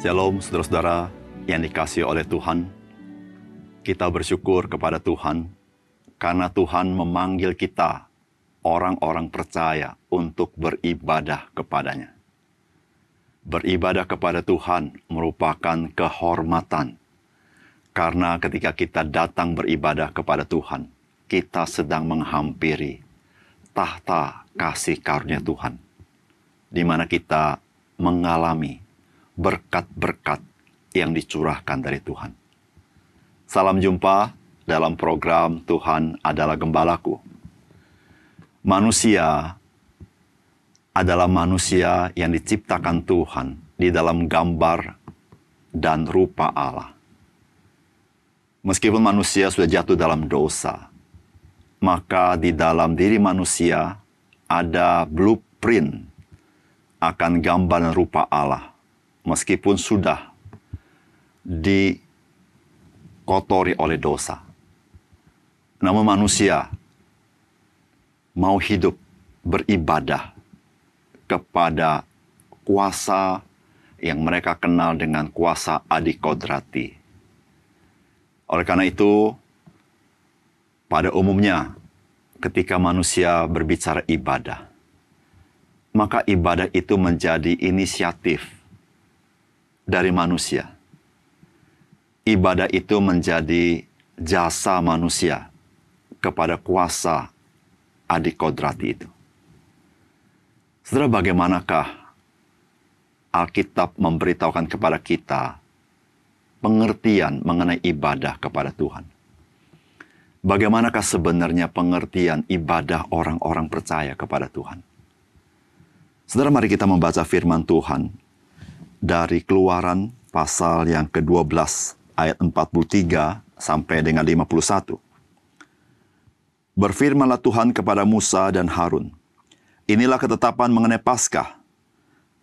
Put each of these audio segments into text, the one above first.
Shalom saudara-saudara yang dikasih oleh Tuhan. Kita bersyukur kepada Tuhan karena Tuhan memanggil kita orang-orang percaya untuk beribadah kepadanya. Beribadah kepada Tuhan merupakan kehormatan. Karena ketika kita datang beribadah kepada Tuhan, kita sedang menghampiri tahta kasih karunia Tuhan. Di mana kita mengalami berkat-berkat yang dicurahkan dari Tuhan. Salam jumpa dalam program Tuhan adalah gembalaku. Manusia adalah manusia yang diciptakan Tuhan di dalam gambar dan rupa Allah. Meskipun manusia sudah jatuh dalam dosa, maka di dalam diri manusia ada blueprint akan gambar dan rupa Allah meskipun sudah dikotori oleh dosa. Namun manusia mau hidup beribadah kepada kuasa yang mereka kenal dengan kuasa adikodrati. Oleh karena itu, pada umumnya ketika manusia berbicara ibadah, maka ibadah itu menjadi inisiatif dari manusia. Ibadah itu menjadi jasa manusia kepada kuasa adik kodrati itu. Saudara, bagaimanakah Alkitab memberitahukan kepada kita pengertian mengenai ibadah kepada Tuhan? Bagaimanakah sebenarnya pengertian ibadah orang-orang percaya kepada Tuhan? Saudara, mari kita membaca firman Tuhan dari keluaran pasal yang ke-12 ayat 43 sampai dengan 51. Berfirmanlah Tuhan kepada Musa dan Harun, Inilah ketetapan mengenai Paskah.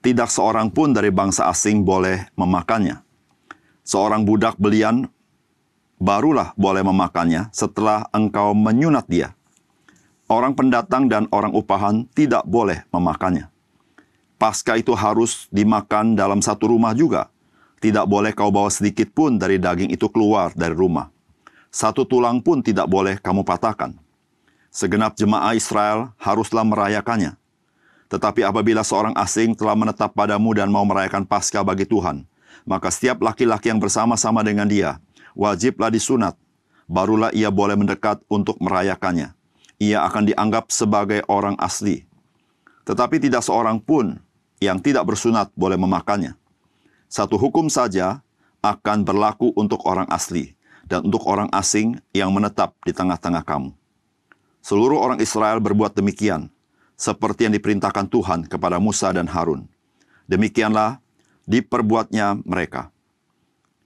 Tidak seorang pun dari bangsa asing boleh memakannya. Seorang budak belian barulah boleh memakannya setelah engkau menyunat dia. Orang pendatang dan orang upahan tidak boleh memakannya. Paskah itu harus dimakan dalam satu rumah juga. Tidak boleh kau bawa sedikit pun dari daging itu keluar dari rumah. Satu tulang pun tidak boleh kamu patahkan. Segenap jemaah Israel haruslah merayakannya. Tetapi apabila seorang asing telah menetap padamu dan mau merayakan Paskah bagi Tuhan, maka setiap laki-laki yang bersama-sama dengan dia wajiblah disunat, barulah ia boleh mendekat untuk merayakannya. Ia akan dianggap sebagai orang asli. Tetapi tidak seorang pun yang tidak bersunat boleh memakannya. Satu hukum saja akan berlaku untuk orang asli dan untuk orang asing yang menetap di tengah-tengah kamu. Seluruh orang Israel berbuat demikian, seperti yang diperintahkan Tuhan kepada Musa dan Harun. Demikianlah diperbuatnya mereka.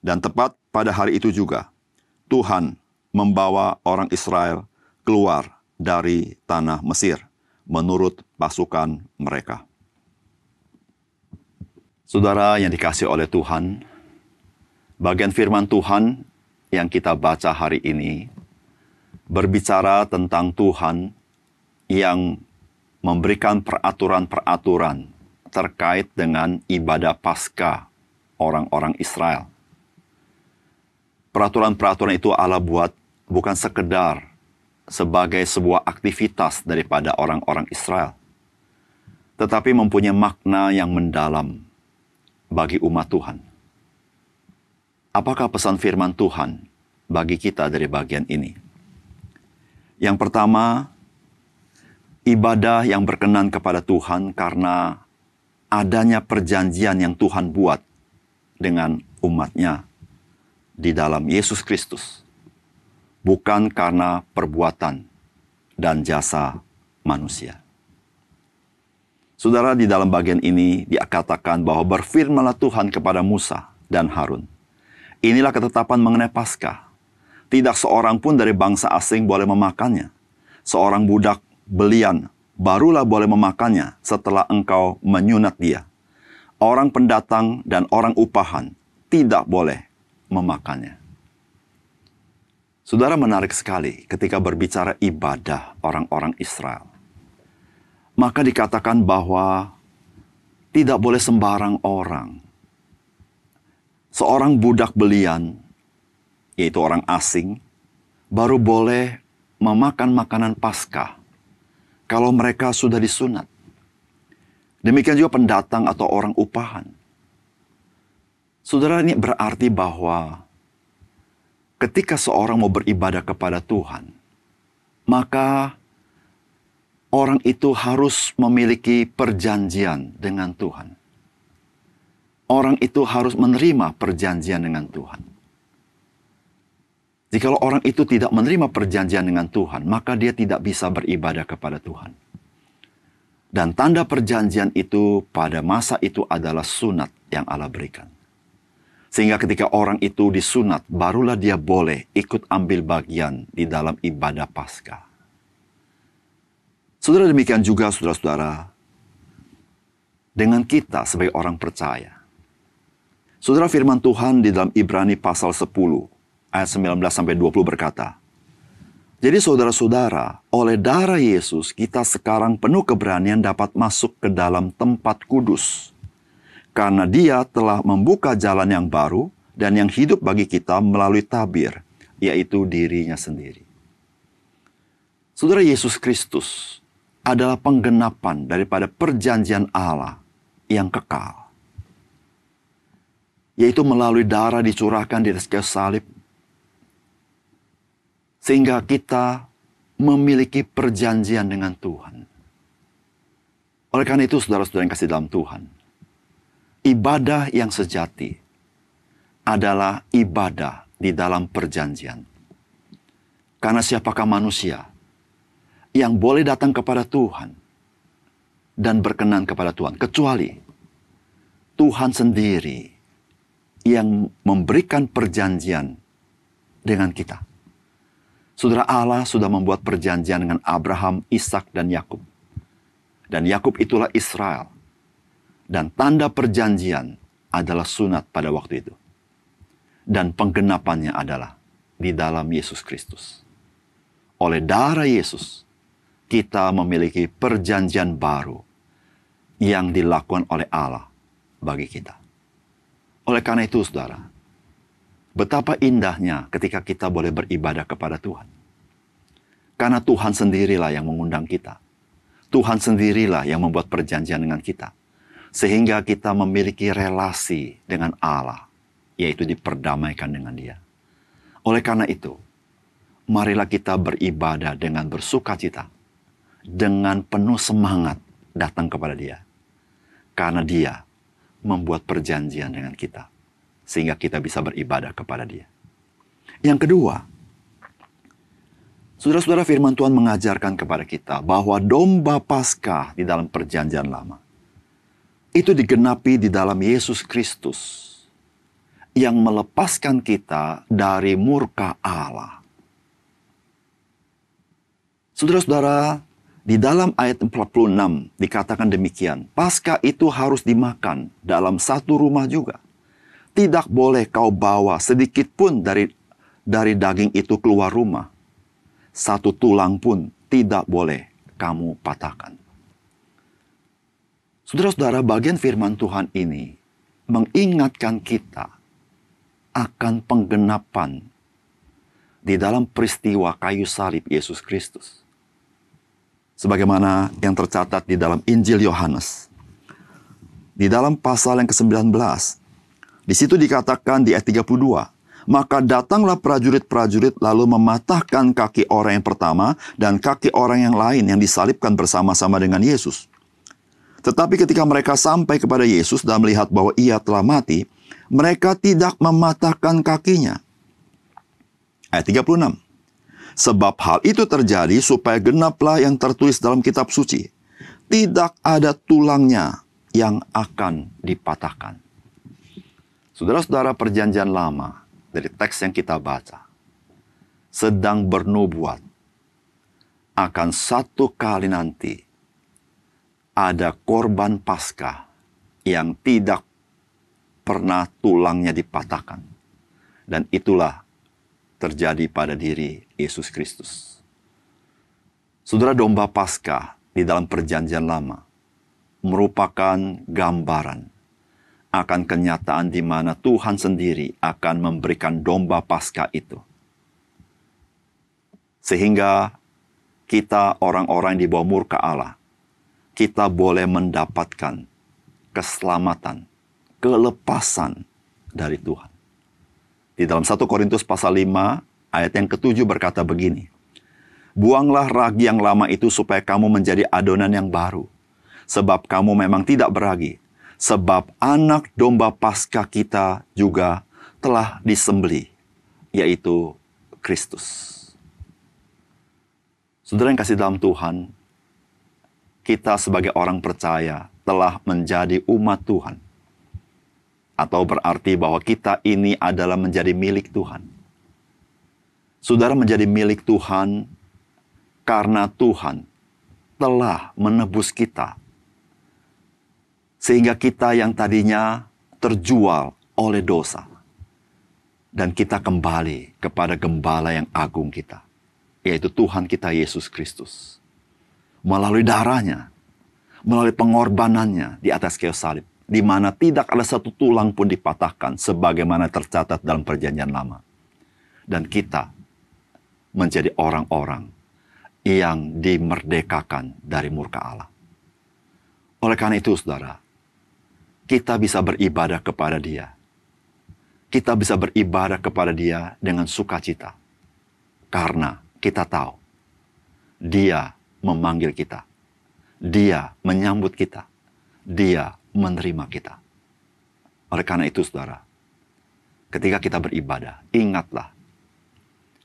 Dan tepat pada hari itu juga, Tuhan membawa orang Israel keluar dari tanah Mesir menurut pasukan mereka. Saudara yang dikasih oleh Tuhan, bagian firman Tuhan yang kita baca hari ini berbicara tentang Tuhan yang memberikan peraturan-peraturan terkait dengan ibadah Pasca orang-orang Israel. Peraturan-peraturan itu Allah buat bukan sekedar sebagai sebuah aktivitas daripada orang-orang Israel, tetapi mempunyai makna yang mendalam bagi umat Tuhan. Apakah pesan firman Tuhan bagi kita dari bagian ini? Yang pertama, ibadah yang berkenan kepada Tuhan karena adanya perjanjian yang Tuhan buat dengan umatnya di dalam Yesus Kristus. Bukan karena perbuatan dan jasa manusia. Saudara, di dalam bagian ini dikatakan bahwa berfirmanlah Tuhan kepada Musa dan Harun. Inilah ketetapan mengenai Paskah. Tidak seorang pun dari bangsa asing boleh memakannya. Seorang budak belian barulah boleh memakannya setelah engkau menyunat dia. Orang pendatang dan orang upahan tidak boleh memakannya. Saudara menarik sekali ketika berbicara ibadah orang-orang Israel maka dikatakan bahwa tidak boleh sembarang orang. Seorang budak belian, yaitu orang asing, baru boleh memakan makanan pasca kalau mereka sudah disunat. Demikian juga pendatang atau orang upahan. Saudara, ini berarti bahwa ketika seorang mau beribadah kepada Tuhan, maka orang itu harus memiliki perjanjian dengan Tuhan. Orang itu harus menerima perjanjian dengan Tuhan. Jikalau orang itu tidak menerima perjanjian dengan Tuhan, maka dia tidak bisa beribadah kepada Tuhan. Dan tanda perjanjian itu pada masa itu adalah sunat yang Allah berikan. Sehingga ketika orang itu disunat, barulah dia boleh ikut ambil bagian di dalam ibadah Paskah. Saudara demikian juga saudara-saudara dengan kita sebagai orang percaya. Saudara firman Tuhan di dalam Ibrani pasal 10 ayat 19 sampai 20 berkata, jadi saudara-saudara, oleh darah Yesus kita sekarang penuh keberanian dapat masuk ke dalam tempat kudus. Karena dia telah membuka jalan yang baru dan yang hidup bagi kita melalui tabir, yaitu dirinya sendiri. Saudara Yesus Kristus adalah penggenapan daripada perjanjian Allah yang kekal. Yaitu melalui darah dicurahkan di atas kayu salib. Sehingga kita memiliki perjanjian dengan Tuhan. Oleh karena itu saudara-saudara yang kasih dalam Tuhan. Ibadah yang sejati adalah ibadah di dalam perjanjian. Karena siapakah manusia yang boleh datang kepada Tuhan dan berkenan kepada Tuhan, kecuali Tuhan sendiri yang memberikan perjanjian dengan kita. Saudara Allah sudah membuat perjanjian dengan Abraham, Ishak, dan Yakub. Dan Yakub itulah Israel. Dan tanda perjanjian adalah sunat pada waktu itu. Dan penggenapannya adalah di dalam Yesus Kristus. Oleh darah Yesus, kita memiliki perjanjian baru yang dilakukan oleh Allah bagi kita. Oleh karena itu, saudara, betapa indahnya ketika kita boleh beribadah kepada Tuhan. Karena Tuhan sendirilah yang mengundang kita. Tuhan sendirilah yang membuat perjanjian dengan kita. Sehingga kita memiliki relasi dengan Allah, yaitu diperdamaikan dengan dia. Oleh karena itu, marilah kita beribadah dengan bersukacita dengan penuh semangat datang kepada dia. Karena dia membuat perjanjian dengan kita. Sehingga kita bisa beribadah kepada dia. Yang kedua, Saudara-saudara firman Tuhan mengajarkan kepada kita bahwa domba Paskah di dalam perjanjian lama itu digenapi di dalam Yesus Kristus yang melepaskan kita dari murka Allah. Saudara-saudara, di dalam ayat 46 dikatakan demikian, pasca itu harus dimakan dalam satu rumah juga. Tidak boleh kau bawa sedikit pun dari dari daging itu keluar rumah. Satu tulang pun tidak boleh kamu patahkan. Saudara-saudara, bagian firman Tuhan ini mengingatkan kita akan penggenapan di dalam peristiwa kayu salib Yesus Kristus sebagaimana yang tercatat di dalam Injil Yohanes. Di dalam pasal yang ke-19, di situ dikatakan di ayat 32, maka datanglah prajurit-prajurit lalu mematahkan kaki orang yang pertama dan kaki orang yang lain yang disalibkan bersama-sama dengan Yesus. Tetapi ketika mereka sampai kepada Yesus dan melihat bahwa ia telah mati, mereka tidak mematahkan kakinya. Ayat 36. Sebab hal itu terjadi supaya genaplah yang tertulis dalam kitab suci. Tidak ada tulangnya yang akan dipatahkan. Saudara-saudara perjanjian lama dari teks yang kita baca sedang bernubuat akan satu kali nanti ada korban pasca yang tidak pernah tulangnya dipatahkan. Dan itulah terjadi pada diri Yesus Kristus. Saudara domba Paskah di dalam perjanjian lama merupakan gambaran akan kenyataan di mana Tuhan sendiri akan memberikan domba Paskah itu. Sehingga kita orang-orang di bawah murka Allah, kita boleh mendapatkan keselamatan, kelepasan dari Tuhan. Di dalam 1 Korintus pasal 5 Ayat yang ketujuh berkata begini, Buanglah ragi yang lama itu supaya kamu menjadi adonan yang baru. Sebab kamu memang tidak beragi. Sebab anak domba paskah kita juga telah disembeli, yaitu Kristus. Saudara yang kasih dalam Tuhan, kita sebagai orang percaya telah menjadi umat Tuhan. Atau berarti bahwa kita ini adalah menjadi milik Tuhan Saudara menjadi milik Tuhan karena Tuhan telah menebus kita. Sehingga kita yang tadinya terjual oleh dosa. Dan kita kembali kepada gembala yang agung kita. Yaitu Tuhan kita Yesus Kristus. Melalui darahnya. Melalui pengorbanannya di atas kayu salib. Di mana tidak ada satu tulang pun dipatahkan. Sebagaimana tercatat dalam perjanjian lama. Dan kita menjadi orang-orang yang dimerdekakan dari murka Allah. Oleh karena itu, saudara, kita bisa beribadah kepada Dia. Kita bisa beribadah kepada Dia dengan sukacita, karena kita tahu Dia memanggil kita, Dia menyambut kita, Dia menerima kita. Oleh karena itu, saudara, ketika kita beribadah, ingatlah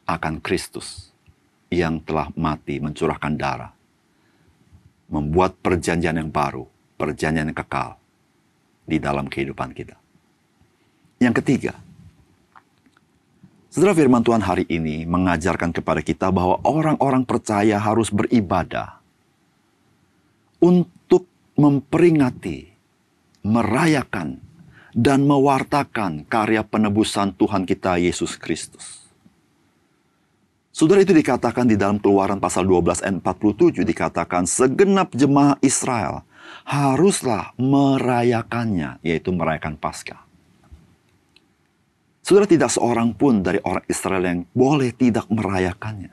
akan Kristus yang telah mati mencurahkan darah, membuat perjanjian yang baru, perjanjian yang kekal di dalam kehidupan kita. Yang ketiga, setelah firman Tuhan hari ini mengajarkan kepada kita bahwa orang-orang percaya harus beribadah untuk memperingati, merayakan, dan mewartakan karya penebusan Tuhan kita Yesus Kristus. Saudara itu dikatakan di dalam keluaran pasal 12 ayat 47 dikatakan segenap jemaah Israel haruslah merayakannya, yaitu merayakan Paskah. Saudara tidak seorang pun dari orang Israel yang boleh tidak merayakannya.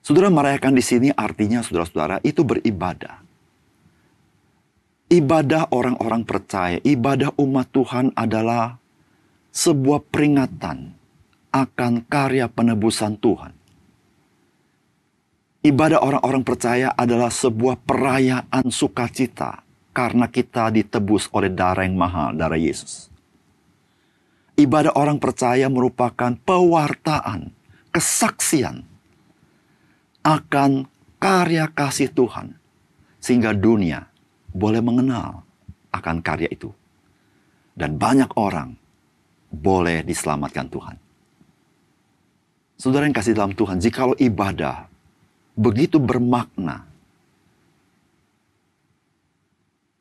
Saudara merayakan di sini artinya saudara-saudara itu beribadah. Ibadah orang-orang percaya, ibadah umat Tuhan adalah sebuah peringatan akan karya penebusan Tuhan. Ibadah orang-orang percaya adalah sebuah perayaan sukacita karena kita ditebus oleh darah yang mahal, darah Yesus. Ibadah orang percaya merupakan pewartaan, kesaksian akan karya kasih Tuhan sehingga dunia boleh mengenal akan karya itu. Dan banyak orang boleh diselamatkan Tuhan. Saudara yang kasih dalam Tuhan, jikalau ibadah begitu bermakna,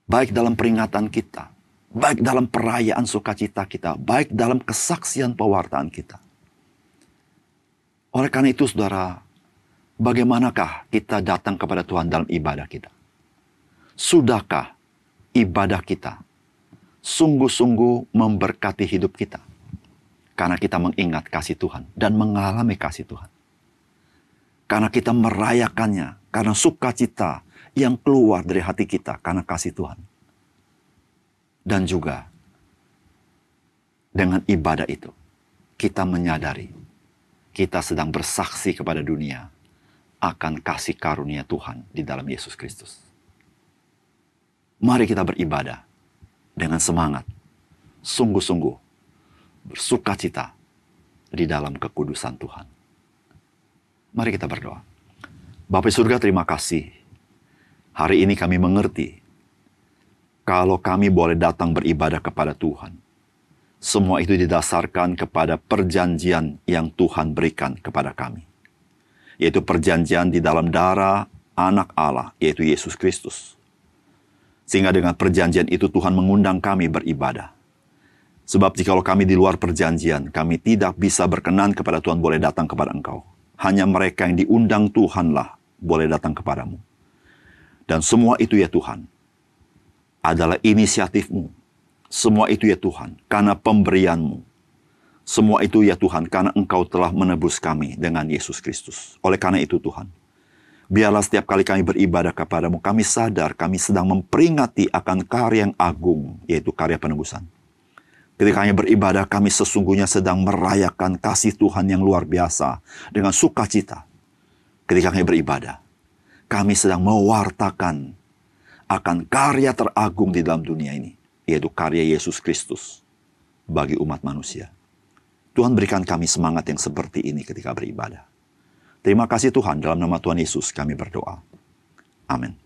baik dalam peringatan kita, baik dalam perayaan sukacita kita, baik dalam kesaksian pewartaan kita. Oleh karena itu, saudara, bagaimanakah kita datang kepada Tuhan dalam ibadah kita? Sudahkah ibadah kita sungguh-sungguh memberkati hidup kita? Karena kita mengingat kasih Tuhan dan mengalami kasih Tuhan. Karena kita merayakannya, karena sukacita yang keluar dari hati kita karena kasih Tuhan. Dan juga dengan ibadah itu, kita menyadari kita sedang bersaksi kepada dunia akan kasih karunia Tuhan di dalam Yesus Kristus. Mari kita beribadah dengan semangat, sungguh-sungguh, bersuka cita di dalam kekudusan Tuhan. Mari kita berdoa. Bapak surga terima kasih. Hari ini kami mengerti kalau kami boleh datang beribadah kepada Tuhan. Semua itu didasarkan kepada perjanjian yang Tuhan berikan kepada kami. Yaitu perjanjian di dalam darah anak Allah, yaitu Yesus Kristus. Sehingga dengan perjanjian itu Tuhan mengundang kami beribadah. Sebab jikalau kami di luar perjanjian, kami tidak bisa berkenan kepada Tuhan boleh datang kepada engkau. Hanya mereka yang diundang Tuhanlah boleh datang kepadamu. Dan semua itu ya Tuhan, adalah inisiatifmu. Semua itu ya Tuhan, karena pemberianmu. Semua itu ya Tuhan, karena engkau telah menebus kami dengan Yesus Kristus. Oleh karena itu Tuhan, biarlah setiap kali kami beribadah kepadamu, kami sadar kami sedang memperingati akan karya yang agung, yaitu karya penebusan Ketika hanya beribadah, kami sesungguhnya sedang merayakan kasih Tuhan yang luar biasa dengan sukacita. Ketika kami beribadah, kami sedang mewartakan akan karya teragung di dalam dunia ini, yaitu karya Yesus Kristus bagi umat manusia. Tuhan berikan kami semangat yang seperti ini ketika beribadah. Terima kasih Tuhan, dalam nama Tuhan Yesus kami berdoa. Amin.